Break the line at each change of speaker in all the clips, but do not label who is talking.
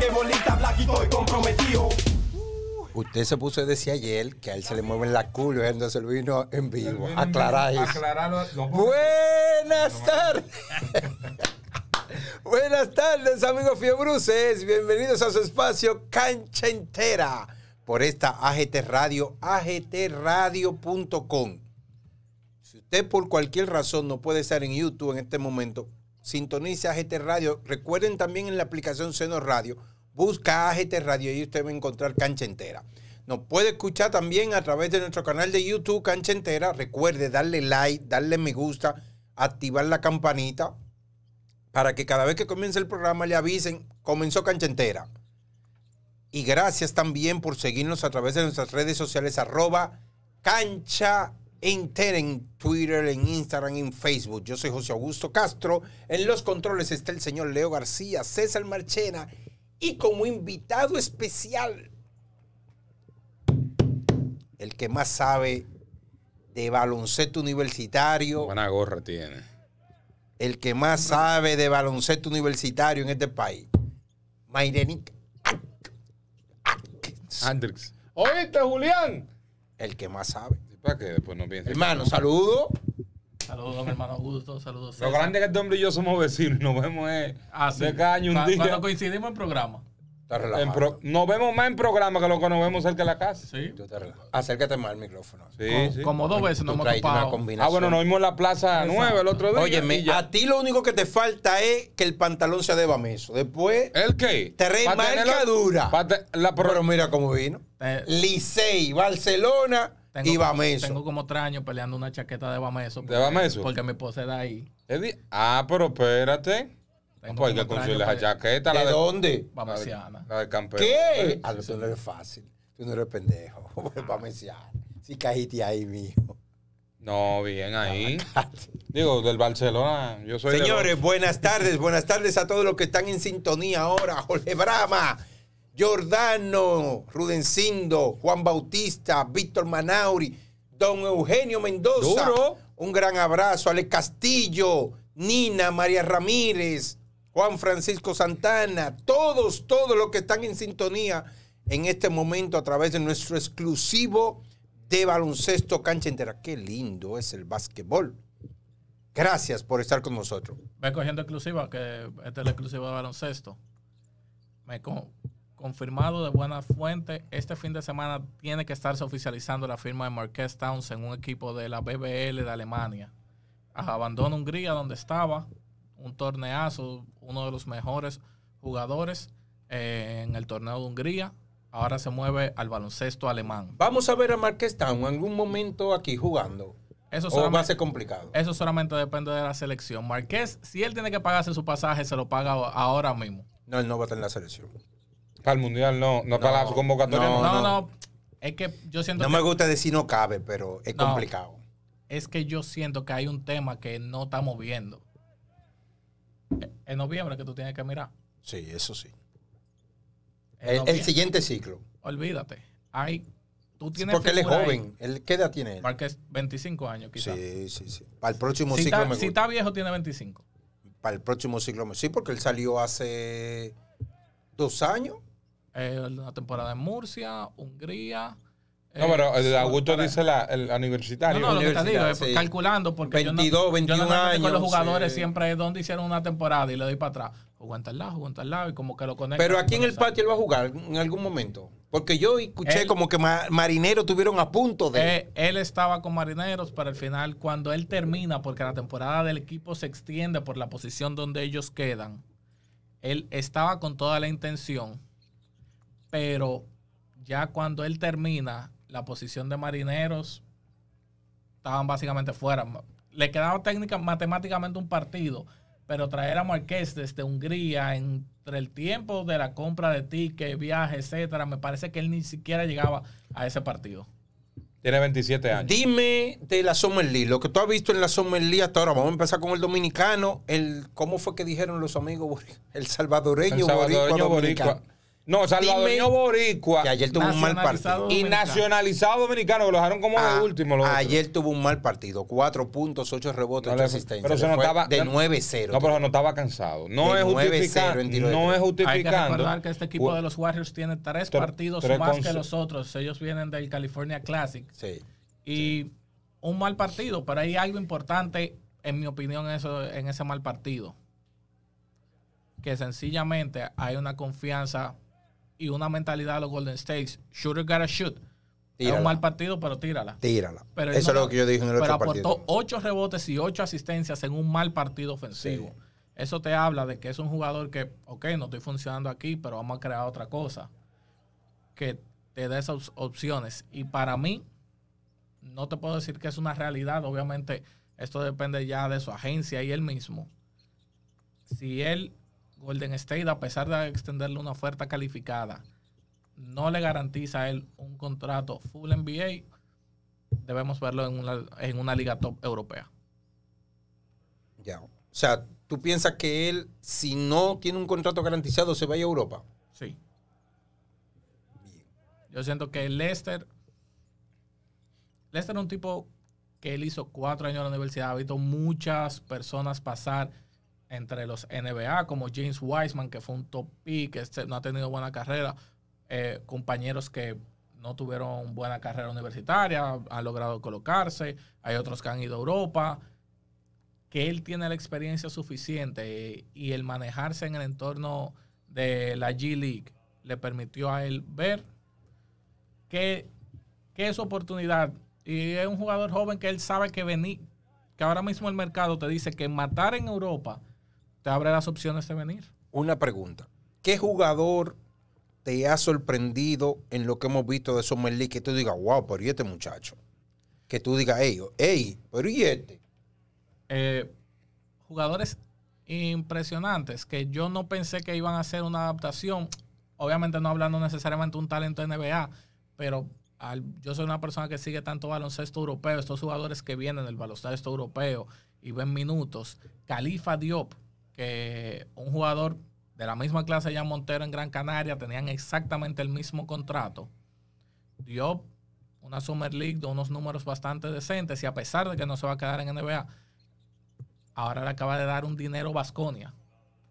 que bolita y comprometido. Usted se puso a decir ayer que a él se le mueven la culo entonces lo vino en vivo. Aclarar eso. Buenas tardes. Buenas tardes, amigos fiebruces. Bienvenidos a su espacio Cancha Entera por esta AGT Radio, agtradio.com. Si usted por cualquier razón no puede estar en YouTube en este momento, sintonice AGT Radio. Recuerden también en la aplicación Seno Radio, busca AGT Radio y usted va a encontrar cancha entera. Nos puede escuchar también a través de nuestro canal de YouTube, cancha entera. Recuerde darle like, darle me gusta, activar la campanita para que cada vez que comience el programa le avisen, comenzó cancha entera. Y gracias también por seguirnos a través de nuestras redes sociales, arroba cancha en Twitter, en Instagram, en Facebook. Yo soy José Augusto Castro. En los controles está el señor Leo García, César Marchena y como invitado especial, el que más sabe de baloncesto universitario. Buena
gorra tiene.
El que más sabe de baloncesto universitario en este país. Mayrenik Andrix. Oíste,
Julián.
El que más sabe. Para que después no piensen. Hermano, saludo.
Saludos mi hermano Augusto, saludos. Lo grande
es que este hombre y yo somos vecinos, nos vemos eh, ah, de un día. Cuando
coincidimos en programa.
Está nos vemos más en programa que lo que nos vemos cerca de la casa. Sí. Yo Acércate más al micrófono. Sí, como, dos veces nos hemos Ah, bueno, nos vimos en la Plaza
9 el otro día. oye a ti lo único que te falta es que el pantalón se de bameso. Después. ¿El qué? Te remarca dura. la Pero mira cómo vino. Eh. Licey,
Barcelona. Tengo y Bameso. Tengo como tres años peleando una chaqueta de Bameso. Porque, ¿De Bameso? Porque me esposa da ahí.
Ah, pero espérate. Pues chaqueta. ¿De, dónde? Bamesiana. La, de, la campeón. ¿Qué? A no eres fácil. Tú no eres pendejo.
Bamesiana. Pues si caíste ahí, mijo.
No, bien ahí. Digo, del Barcelona. Yo soy Señores,
buenas tardes. Buenas tardes a todos
los que están en sintonía
ahora. Jorge Brama Jordano, Rudencindo, Juan Bautista, Víctor Manauri, don Eugenio Mendoza. Un gran abrazo, Ale Castillo, Nina, María Ramírez, Juan Francisco Santana, todos, todos los que están en sintonía en este momento a través de nuestro exclusivo de baloncesto cancha entera. Qué lindo es el básquetbol.
Gracias por estar con nosotros. Ve cogiendo exclusiva, que este es el exclusivo de baloncesto. Me, confirmado de buena fuente, este fin de semana tiene que estarse oficializando la firma de Marqués Towns en un equipo de la BBL de Alemania. Ah, abandona Hungría donde estaba, un torneazo, uno de los mejores jugadores eh, en el torneo de Hungría. Ahora se mueve al baloncesto alemán. Vamos a ver a Marqués Towns en algún momento aquí jugando. Eso o va a ser complicado. Eso solamente depende de la selección. Marqués, si él tiene que pagarse su pasaje, se lo paga ahora mismo.
No, él no va a estar en la selección. Para el mundial no, no, para la convocatoria. No,
no, Es que yo siento. No me gusta
decir no cabe, pero es complicado.
Es que yo siento que hay un tema que no estamos viendo. En noviembre que tú tienes que mirar.
Sí, eso sí. El, siguiente ciclo.
Olvídate. Hay, tú tienes Porque él es joven. Él, ¿Qué edad tiene él? 25 años quizás.
Sí, sí, sí. Para el próximo ciclo Si está
viejo tiene 25.
Para el próximo ciclo me Sí, porque él salió hace
dos años eh, una temporada en Murcia, Hungría. No, pero el eh,
eh, dice la, el, universitario. No, lo que te eh, calculando,
porque yo, no, 21 los jugadores siempre es donde hicieron una temporada y le doy para atrás. aguanta al lado, jugó al lado y como que lo conecta Pero aquí en
el patio él va a jugar en algún momento. Porque yo escuché como que marineros tuvieron a punto de.
Él, estaba con marineros, para el final, cuando él termina, porque la temporada del equipo se extiende por la posición donde ellos quedan, él estaba con toda la intención pero ya cuando él termina, la posición de marineros estaban básicamente fuera. Le quedaba técnica, matemáticamente un partido, pero traer a Marqués desde Hungría entre el tiempo de la compra de tickets, viaje, etcétera, me parece que él ni siquiera llegaba a ese partido.
Tiene 27
años. Dime de la Summer lo que tú has visto en la Summer hasta ahora. Vamos a empezar con el dominicano. El, ¿Cómo fue que dijeron los amigos? El salvadoreño, el salvadoreño no, salió boricua. Que ayer tuvo un mal partido. Y nacionalizado dominicano, que lo dejaron como ah, último. ayer tuvo un mal partido. Cuatro puntos, ocho rebotes,
se notaba, de 9-0. No, pero se notaba cansado. No es No es justificando. Hay que recordar que este equipo de los Warriors
tiene tres, partidos más que los otros. Ellos vienen del California Classic. Sí. Y un mal partido, pero hay algo importante, en mi opinión, eso, en ese mal partido. Que sencillamente hay una confianza y una mentalidad de los Golden States. Shooter gotta shoot. un mal partido, pero tírala. Tírala. Eso es lo que yo dije en el Pero aportó ocho rebotes y ocho asistencias en un mal partido ofensivo. Eso te habla de que es un jugador que, ok, no estoy funcionando aquí, pero vamos a crear otra cosa que te dé esas opciones. Y para mí, no te puedo decir que es una realidad. Obviamente, esto depende ya de su agencia y él mismo. Si él Golden State, a pesar de extenderle una oferta calificada, no le garantiza a él un contrato full NBA, debemos verlo en una, en una liga top europea. Ya. O sea, ¿tú piensas que él, si no tiene un contrato garantizado, se vaya a Europa? Sí. Yo siento que Lester. Lester es un tipo que él hizo cuatro años en la universidad, ha visto muchas personas pasar entre los NBA, como James Wiseman, que fue un top pick, que este, no ha tenido buena carrera, eh, compañeros que no tuvieron buena carrera universitaria, han logrado colocarse, hay otros que han ido a Europa, que él tiene la experiencia suficiente y el manejarse en el entorno de la G League le permitió a él ver que, es oportunidad. Y es un jugador joven que él sabe que venir, que ahora mismo el mercado te dice que matar en Europa te abre las opciones de venir. Una pregunta.
¿Qué jugador te ha sorprendido en lo que hemos visto de Summer League que tú digas, wow, pero ¿y este muchacho? Que tú digas, hey, hey, pero ¿y este?
Eh, jugadores impresionantes que yo no pensé que iban a hacer una adaptación. Obviamente no hablando necesariamente un talento NBA, pero yo soy una persona que sigue tanto baloncesto europeo, estos jugadores que vienen del baloncesto europeo y ven minutos. Califa Diop, que un jugador de la misma clase ya Montero en Gran Canaria tenían exactamente el mismo contrato. Dio una Summer League de unos números bastante decentes y a pesar de que no se va a quedar en NBA, ahora le acaba de dar un dinero Vasconia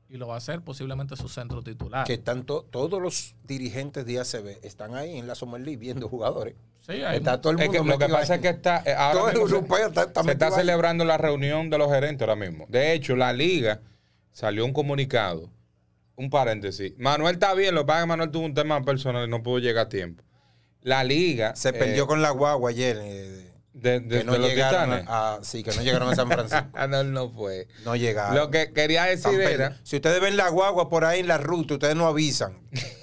y lo va a hacer posiblemente su centro titular. Que
tanto todos los dirigentes de ACB están ahí en la Summer League viendo jugadores.
Sí, hay está todo el mundo. lo que pasa es que eh, se está celebrando la reunión de los gerentes ahora mismo. De hecho, la liga salió un comunicado. Un paréntesis. Manuel está bien, lo que pasa Manuel tuvo un tema personal y no pudo llegar a tiempo. La liga. Se perdió eh,
con la guagua ayer. Eh, de, los llegaron a, sí, que no llegaron a San Francisco. no,
no fue. No llegaron. Lo que quería decir era.
Si ustedes ven la guagua por ahí en la ruta,
ustedes no avisan.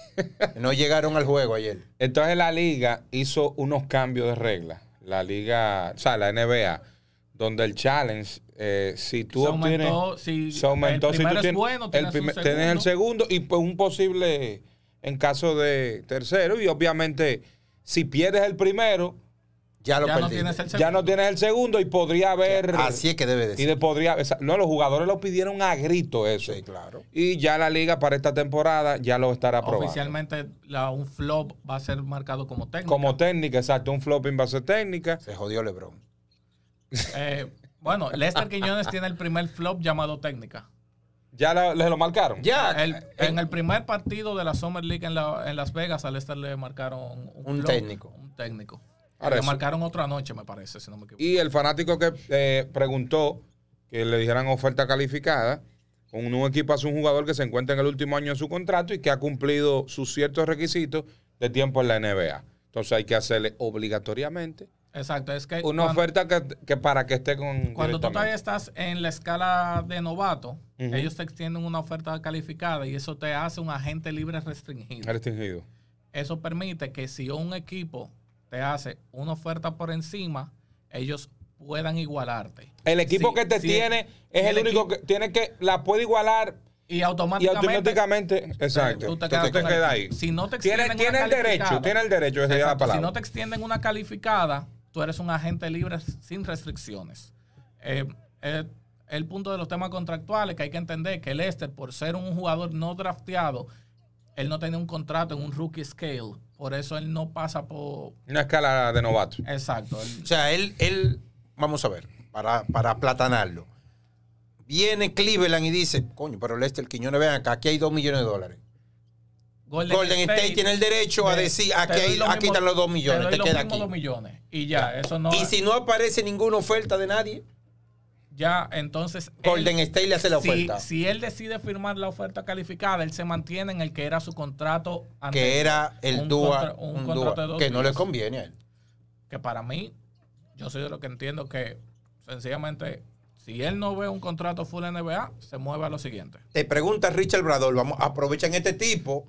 no llegaron al juego ayer. Entonces la liga hizo unos cambios de reglas. La liga, o sea, la NBA donde el challenge, eh, si tú se aumentó,
tienes, bueno, tienes, el,
segundo y pues un posible en caso de tercero y obviamente si pierdes el primero ya lo no, tienes el ya no tienes el segundo y podría haber así es que debe de ser. y podría no los jugadores lo pidieron a grito eso sí, claro y ya la liga para esta temporada ya lo estará probando
oficialmente un flop va a ser marcado como técnica
como técnica exacto un flopping va a ser técnica se jodió LeBron
eh, bueno, Lester Quiñones tiene el primer flop llamado técnica.
¿Ya le lo marcaron?
Ya. Eh, en el primer partido de la Summer League en, Las Vegas, a Lester le marcaron un, flop, técnico. Un técnico. le marcaron otra noche, me parece,
Y el fanático que eh, preguntó que le dijeran oferta calificada, con un equipo hace un jugador que se encuentra en el último año de su contrato y que ha cumplido sus ciertos requisitos de tiempo en la NBA. Entonces hay que hacerle obligatoriamente
Exacto, es que... Una
oferta que, para que esté con... Cuando tú todavía
estás en la escala de novato, ellos te extienden una oferta calificada y eso te hace un agente libre restringido. Restringido. Eso permite que si un equipo te hace una oferta por encima, ellos puedan igualarte. El equipo que te tiene
es el, único que tiene que la puede igualar y automáticamente, automáticamente exacto, tú te quedas, ahí. tiene, el derecho, el Si no te
extienden una calificada, tú eres un agente libre sin restricciones. Eh, eh, el punto de los temas contractuales que hay que entender que Lester, por ser un jugador no drafteado, él no tenía un contrato en un rookie scale. Por eso él no pasa por.
Una escala
de novato.
Exacto. O
sea, él, él, vamos a ver, para, para aplatanarlo. Viene Cleveland y dice, coño, pero Lester Quiñones, vean acá, aquí hay dos millones de dólares.
Golden, State, tiene el derecho a decir aquí, los dos millones, te, millones y ya, eso Y si no aparece ninguna oferta de nadie, ya entonces Golden State le hace la oferta. Si, él decide firmar la oferta calificada, él se mantiene en el que era su contrato anterior. que era el un que no le conviene a él. Que para mí, yo soy de lo que entiendo que sencillamente si él no ve un contrato full NBA, se mueve a lo siguiente.
Te pregunta Richard Brador, vamos, aprovechan este tipo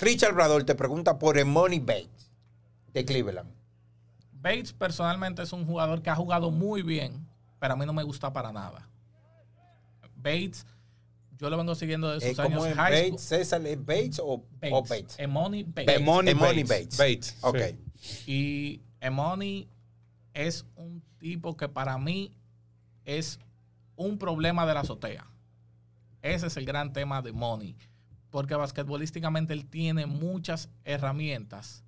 Richard Brador te pregunta por Emoni Bates de Cleveland.
Bates personalmente es un jugador que ha jugado muy bien, pero a mí no me gusta para nada. Bates, yo lo vengo siguiendo de sus años high César, Bates o Bates? Bates? Emoni Bates. Bates. Ok. Y Emoni es un tipo que para mí es un problema de la azotea. Ese es el gran tema de Emoni porque basquetbolísticamente él tiene muchas herramientas,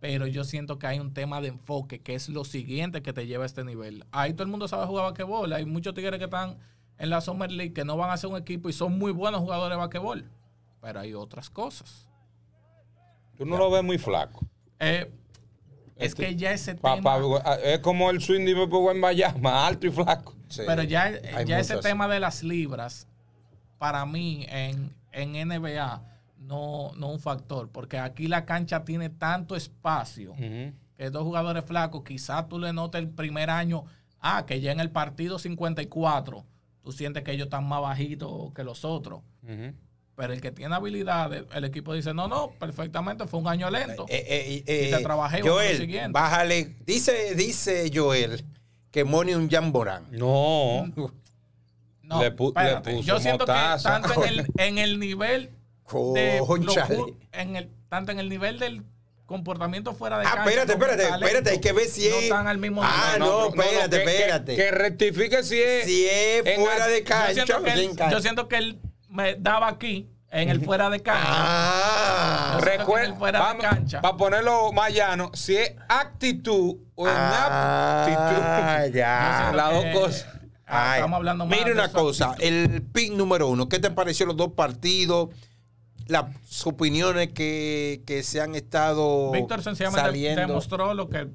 pero yo siento que hay un tema de enfoque, que es lo siguiente que te lleva a este nivel. Ahí todo el mundo sabe jugar basquetbol, hay muchos tigres que están en la Summer League que no van a ser un equipo y son muy buenos jugadores de basquetbol, pero hay otras cosas. Tú
no lo ves muy flaco. Eh, es este, que ya ese tema. Eh, es como el swing de en Más alto y flaco. pero ya, ya ese tema
de las libras, para mí, en, en NBA no, no un factor, porque aquí la cancha tiene tanto espacio que dos jugadores flacos, quizás tú le notes el primer año, ah, que ya en el partido 54, tú sientes que ellos están más bajitos que los otros. Pero el que tiene habilidades, el equipo dice, no, no, perfectamente, fue un año lento. Eh, eh, eh, y te trabajé Joel,
bájale. Dice, dice Joel que Moni un Jamborán. No.
yo siento que tanto en el, en el nivel en el, tanto en el nivel del comportamiento fuera de ah, cancha. espérate, espérate, espérate, hay que ver si no es. están al mismo Ah, no, espérate, espérate. Que,
rectifique si es. Si es fuera de pues, cancha. Yo
siento, que él, me daba aquí en el fuera
de cancha. Ah, recuerda. Para ponerlo más llano, si es actitud o ah, Ah, ya. Las dos cosas. Ah,
ah, estamos hablando Mire una cosa, el pick número uno, ¿qué te pareció los dos partidos? Las opiniones que, se han estado. Víctor sencillamente saliendo. demostró
lo que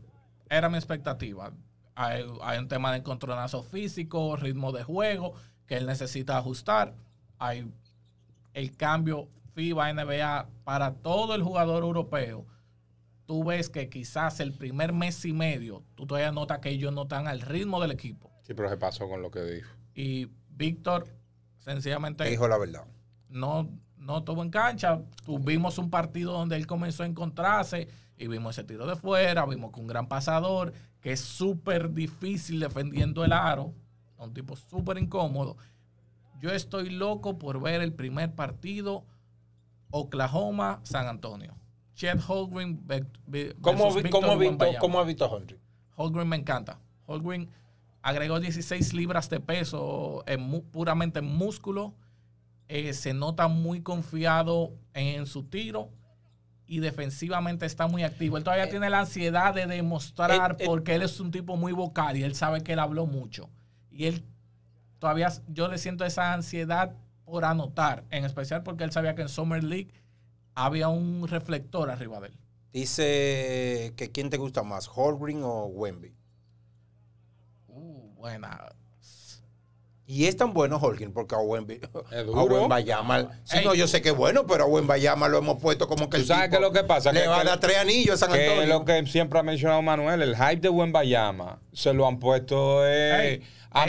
era mi expectativa. Hay, un tema de encontronazo físico, ritmo de juego, que él necesita ajustar. Hay el cambio FIBA NBA para todo el jugador europeo tú ves que quizás el primer mes y medio, tú todavía notas que ellos no están al ritmo del equipo.
Y pero se pasó con lo que
dijo.
Y Víctor, sencillamente. Dijo la verdad. No, no estuvo en cancha. Tuvimos un partido donde él comenzó a encontrarse y vimos ese tiro de fuera, vimos con un gran pasador, que es súper difícil defendiendo el aro, un tipo súper incómodo. Yo estoy loco por ver el primer partido Oklahoma-San Antonio. Chet Holgren. ¿Cómo, ¿cómo, ¿Cómo ha visto Holgren? me encanta. Holgren agregó 16 libras de peso en, puramente en músculo. Eh, se nota muy confiado en su tiro y defensivamente está muy activo. Él todavía eh, tiene la ansiedad de demostrar eh, porque él es un tipo muy vocal y él sabe que él habló mucho. Y él todavía, yo le siento esa ansiedad por anotar, en especial porque él sabía que en Summer League había un reflector arriba de él.
Dice que quién te gusta más, Holgrin o Wemby buena. Y es tan bueno Holkin porque a Owen, Bayama. Sí, no, yo sé que es bueno, pero a Owen Bayama lo hemos puesto como que el ¿Sabes qué es lo que pasa? Le va a dar tres anillos a San Antonio. es lo
que siempre ha mencionado Manuel, el hype de Owen Bayama se lo han puesto eh, a,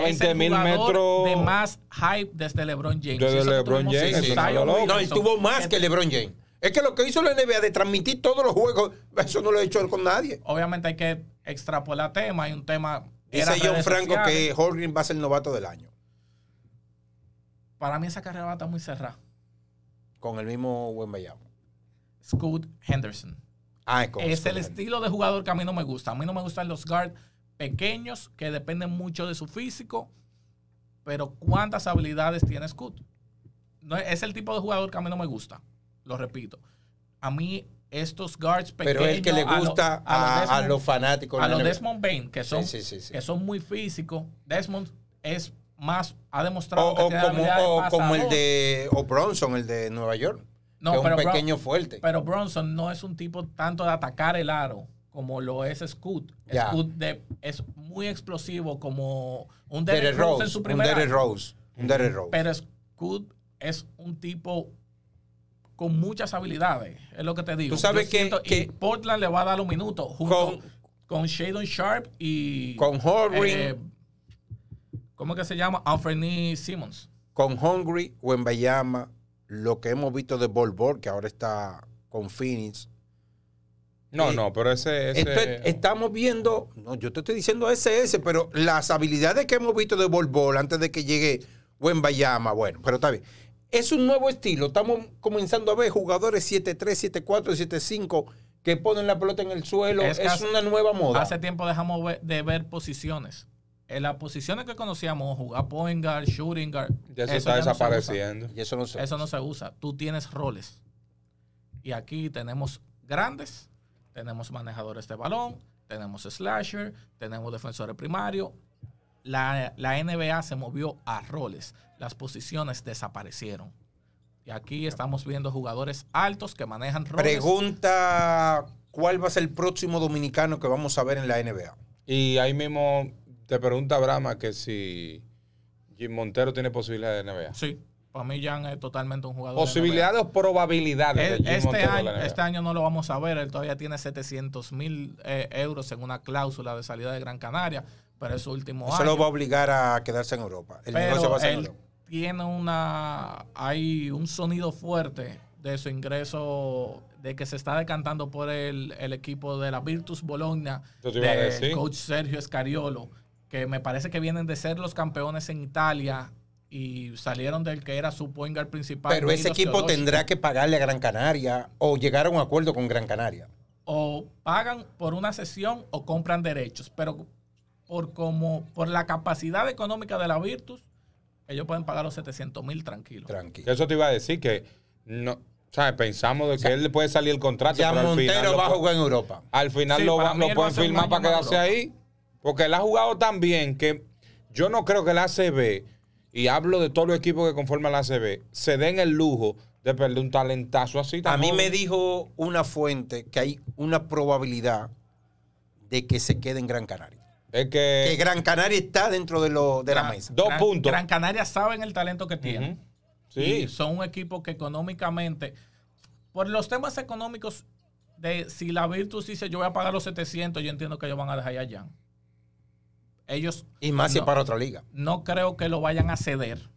20 mil metros. De
más hype desde LeBron James. Desde LeBron James. no,
estuvo más que LeBron James. Es que lo que hizo la NBA de transmitir todos los juegos, eso no lo he hecho con
nadie. Obviamente hay que extrapolar tema. Hay un tema Dice John Franco que
Holgrin va a ser el novato del año.
Para mí esa carrera va a estar muy cerrada.
Con el mismo buen bayamo. Scoot Henderson. Ah, es, el estilo
de jugador que a mí no me gusta. A mí no me gustan los guards pequeños que dependen mucho de su físico. Pero ¿cuántas habilidades tiene Scoot? No, es el tipo de jugador que a mí no me gusta. Lo repito. A mí estos guards pequeños. Pero el que le gusta a, los, fanáticos. A los Desmond Bain, que son, que son muy físicos. Desmond es más, ha demostrado que como, como el de,
o Bronson, el de Nueva York. No, que es un pequeño fuerte.
Pero Bronson no es un tipo tanto de atacar el aro como lo es Scoot. es muy explosivo como un Derrick Rose, Rose, su Un Derrick Rose. Un Derrick Rose. Pero Scoot es un tipo con muchas habilidades. Es lo que te digo. Tú sabes que, Portland le va a dar los minutos con, Shadon Sharp y. Con Hungry eh, ¿Cómo que se llama? Anthony Simmons.
Con Hungry, Wenbayama, lo que hemos visto de Bol que ahora está con Phoenix.
No, eh,
no, pero ese, es.
estamos viendo, no, yo te estoy diciendo ese pero las habilidades que hemos visto de Bol antes de que llegue Wembayama, bueno, pero está bien. Es un nuevo estilo. Estamos comenzando a ver jugadores 7-3, 7-4, 7-5 que ponen la pelota en el suelo. Es,
una nueva moda. Hace tiempo dejamos de ver posiciones. En las posiciones que conocíamos, jugar point guard, shooting guard. Ya eso, está desapareciendo. y eso, no se eso no se usa. Tú tienes roles. Y aquí tenemos grandes, tenemos manejadores de balón, tenemos slasher, tenemos defensores primarios, la, NBA se movió a roles, las posiciones desaparecieron. Y aquí estamos viendo jugadores altos que manejan roles.
Pregunta, ¿cuál va a ser el próximo
dominicano que vamos a ver en la NBA? Y ahí mismo te pregunta Brahma que si Jim Montero tiene posibilidad de NBA. Sí,
para mí Jan es totalmente un jugador. Posibilidades
o probabilidades. de este, año, este
año no lo vamos a ver, él todavía tiene 700 mil eh, euros en una cláusula de salida de Gran Canaria. Pero es último Eso Eso lo va a
obligar a quedarse en Europa. El va a
Tiene una. Hay un sonido fuerte de su ingreso, de que se está decantando por el, equipo de la Virtus Bologna, de coach Sergio Escariolo, que me parece que vienen de ser los campeones en Italia y salieron del que era su point principal. Pero ese equipo tendrá
que pagarle a Gran Canaria o llegar a un acuerdo con Gran Canaria.
O pagan por una sesión o compran derechos. Pero por, como, por la capacidad económica de la Virtus, ellos pueden pagar los 700 mil tranquilos. Tranquilo.
Eso te iba a decir que no, Pensamos de que él le puede salir el contrato. pero al va a jugar en Europa. Al final lo, pueden firmar para quedarse ahí. Porque él ha jugado tan bien que yo no creo que la ACB, y hablo de todos los equipos que conforman la ACB, se den el lujo de perder un talentazo así. a mí me
dijo una fuente que hay una probabilidad de que se quede en Gran Canaria.
Es que,
Gran Canaria está dentro de, la mesa. Dos Gran, puntos. Gran Canaria saben el talento que tienen. son un equipo que económicamente, por los temas económicos, de si la Virtus dice yo voy a pagar los 700, yo entiendo que ellos van a dejar allá Jan. Ellos. Y más para otra liga. No creo que lo vayan a ceder.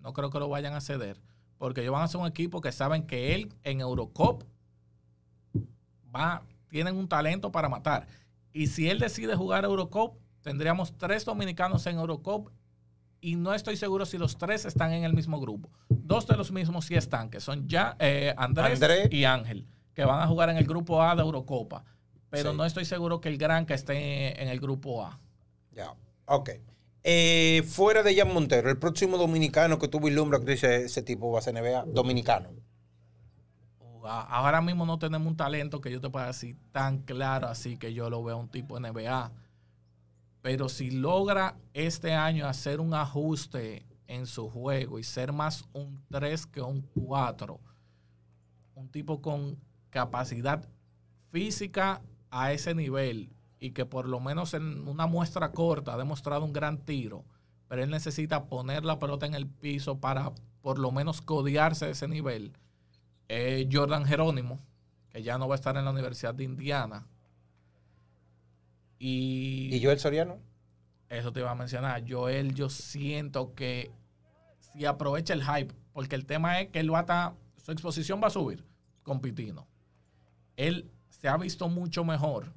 No creo que lo vayan a ceder. Porque ellos van a ser un equipo que saben que él en Eurocop va, tienen un talento para matar. Y si él decide jugar a Eurocop, tendríamos tres dominicanos en Eurocop y no estoy seguro si los tres están en el mismo grupo. Dos de los mismos sí están, que son ya eh, Andrés y Ángel, que van a jugar en el grupo A de Eurocopa. Pero no estoy seguro que el Granca esté en el grupo A.
Ya, ok. Eh, fuera de Jan Montero, el próximo dominicano que tuvo vislumbras que dice ese tipo va a ser NBA, dominicano.
Ahora mismo no tenemos un talento que yo te pueda decir tan claro así que yo lo veo un tipo NBA. Pero si logra este año hacer un ajuste en su juego y ser más un 3 que un 4, un tipo con capacidad física a ese nivel y que por lo menos en una muestra corta ha demostrado un gran tiro, pero él necesita poner la pelota en el piso para por lo menos codearse a ese nivel Jordan Jerónimo, que ya no va a estar en la Universidad de Indiana. Y, ¿Y Joel Soriano? Eso te iba a mencionar. Joel, yo siento que si aprovecha el hype, porque el tema es que él va su exposición va a subir con Pitino. Él se ha visto mucho mejor.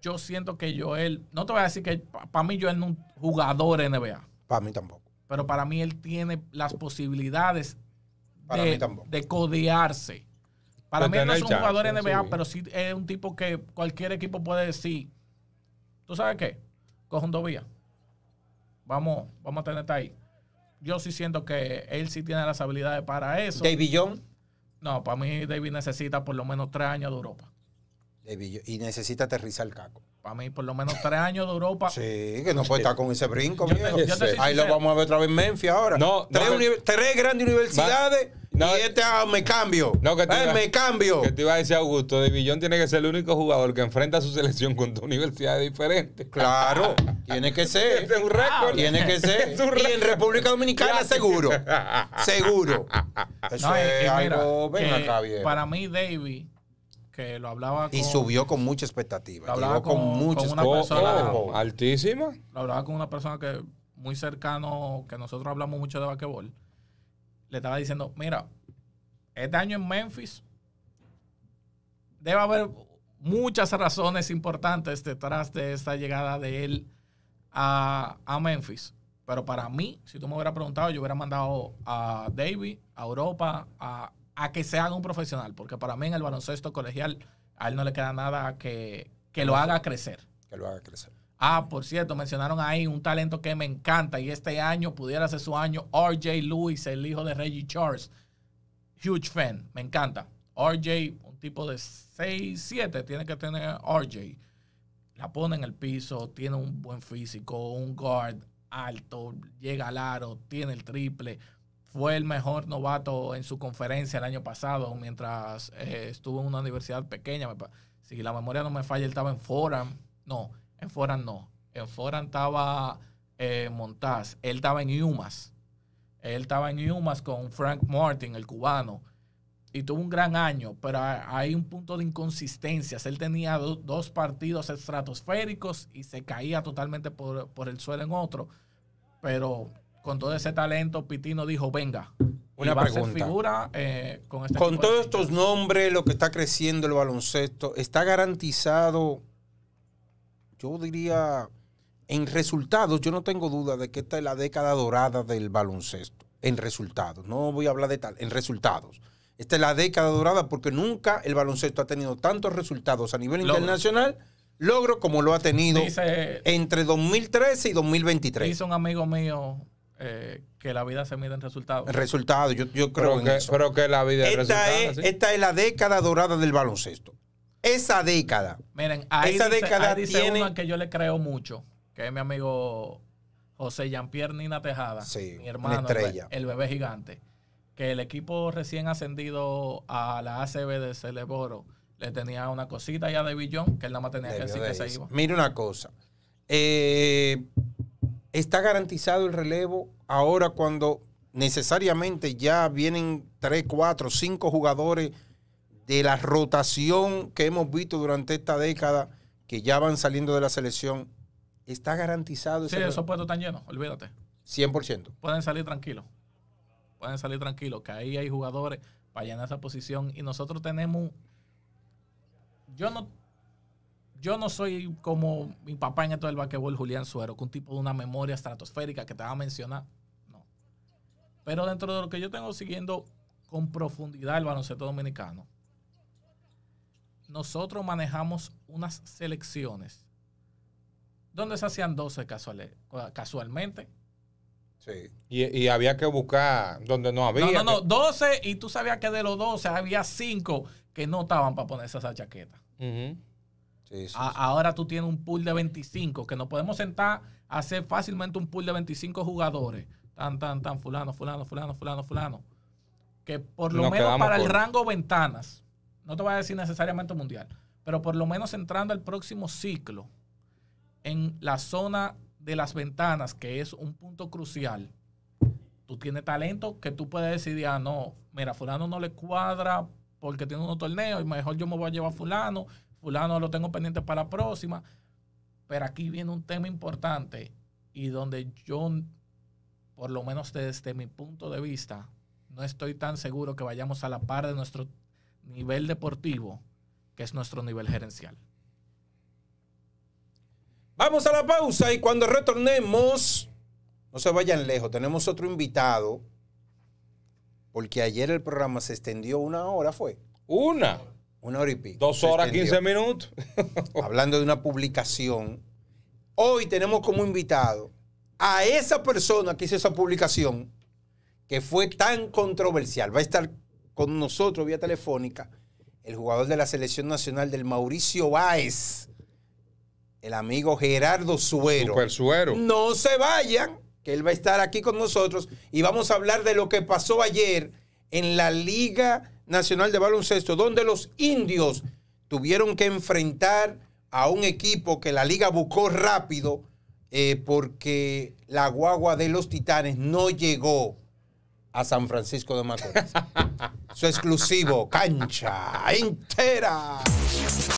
Yo siento que Joel, no te voy a decir que para mí Joel no es un jugador NBA. Para mí tampoco. Pero para mí él tiene las posibilidades de, codearse. Para mí no es un jugador NBA, pero sí es un tipo que cualquier equipo puede decir, ¿tú sabes qué? Cojo un Dovía. Vamos, vamos a tenerte ahí. Yo sí siento que él sí tiene las habilidades para eso. David Young. No, para mí David necesita por lo menos tres años de Europa
y necesita aterrizar el caco.
Para mí, por lo menos tres años de Europa. Sí, que no puede estar con ese brinco, Ahí lo vamos a ver otra vez en Memphis
ahora. No,
tres, grandes universidades. y este ah, me cambio.
No, que te eh, me cambio. Que
te iba a decir Augusto, De Villón tiene que ser el único jugador que enfrenta a su selección con dos universidades diferentes. Claro, tiene que ser. Este es
un récord. Tiene que ser. Este y
en República Dominicana seguro. seguro.
Eso es, algo, Para
mí, David lo hablaba Y subió
con mucha expectativa. Lo hablaba con, mucha una persona, oh, oh, oh, altísima.
hablaba con una persona que muy cercano, que nosotros hablamos mucho de basquetbol. Le estaba diciendo, mira, este año en Memphis debe haber muchas razones importantes detrás de esta llegada de él a, a Memphis. Pero para mí, si tú me hubieras preguntado, yo hubiera mandado a David, a Europa, a a que se haga un profesional, porque para mí en el baloncesto colegial a él no le queda nada que, que lo haga crecer.
Que lo haga crecer.
Ah, por cierto, mencionaron ahí un talento que me encanta y este año pudiera ser su año, RJ Lewis, el hijo de Reggie Charles. Huge fan, me encanta. RJ, un tipo de 6, 7, tiene que tener RJ. La pone en el piso, tiene un buen físico, un guard alto, llega al aro, tiene el triple fue el mejor novato en su conferencia el año pasado, mientras eh, estuvo en una universidad pequeña. Si la memoria no me falla, él estaba en Forum. No, en Forum no. En Forum estaba eh, Montaz. Él estaba en Yumas. Él estaba en Yumas con Frank Martin, el cubano. Y tuvo un gran año, pero hay un punto de inconsistencias. Él tenía dos partidos estratosféricos y se caía totalmente por, por el suelo en otro. Pero con todo ese talento, Pitino dijo, venga. Una pregunta. figura, eh, con este todos
estos nombres, lo que está creciendo el baloncesto, ¿está garantizado, yo diría, en resultados? Yo no tengo duda de que esta es la década dorada del baloncesto, en resultados. No voy a hablar de tal, en resultados. Esta es la década dorada porque nunca el baloncesto ha tenido tantos resultados a nivel internacional, logro como lo ha tenido entre 2013 y 2023. Dice
un amigo mío, eh, que la vida se mide en resultados. Resultados,
yo, creo que, que la vida esta es, Esta es la década dorada del baloncesto. Esa década.
Miren, ahí esa dice, década que yo le creo mucho, que es mi amigo José Jean-Pierre Nina Tejada, mi hermano, El, bebé gigante, que el equipo recién ascendido a la ACB de Celeboro le tenía una cosita ya de billón que él nada más tenía que decir que se iba.
mire una cosa. Eh, está garantizado el relevo ahora cuando necesariamente ya vienen 3, 4, 5 jugadores de la rotación que hemos visto durante esta década que ya van saliendo de la selección. Está garantizado. Ese sí, esos
puestos están llenos, olvídate.
100%.
Pueden salir tranquilos. Pueden salir tranquilos, que ahí hay jugadores para llenar esa posición y nosotros tenemos... Yo no, yo no soy como mi papá en esto del basquetbol, Julián Suero, con un tipo de una memoria estratosférica que te va a mencionar. No. Pero dentro de lo que yo tengo siguiendo con profundidad el baloncesto dominicano, nosotros manejamos unas selecciones donde se hacían 12 casualmente.
Sí. Y, había que buscar donde no había. No, no, no,
12 y tú sabías que de los 12 había 5 que no estaban para ponerse esa chaqueta. Uh Ahora tú tienes un pool de 25, que nos podemos sentar a hacer fácilmente un pool de 25 jugadores. Tan, tan, tan, fulano, fulano, fulano, fulano, fulano. Que por lo menos para el rango ventanas, no te voy a decir necesariamente mundial, pero por lo menos entrando al próximo ciclo en la zona de las ventanas, que es un punto crucial, tú tienes talento que tú puedes decir ah, no, mira, fulano no le cuadra porque tiene unos torneo y mejor yo me voy a llevar a fulano fulano lo tengo pendiente para la próxima, pero aquí viene un tema importante y donde yo, por lo menos desde mi punto de vista, no estoy tan seguro que vayamos a la par de nuestro nivel deportivo, que es nuestro nivel gerencial.
Vamos a la pausa y cuando retornemos, no se vayan lejos, tenemos otro invitado, porque ayer el programa se extendió una hora, fue. Una. Una hora y pico. Dos horas, quince minutos. Hablando de una publicación. Hoy tenemos como invitado a esa persona que hizo esa publicación que fue tan controversial. Va a estar con nosotros vía telefónica el jugador de la selección nacional del Mauricio Báez, el amigo Gerardo Suero. Super Suero. No se vayan, que él va a estar aquí con nosotros y vamos a hablar de lo que pasó ayer en la Liga Nacional de Baloncesto, donde los indios tuvieron que enfrentar a un equipo que la liga buscó rápido eh, porque la guagua de los titanes no llegó a San Francisco de
Macorís.
Su exclusivo, cancha
entera.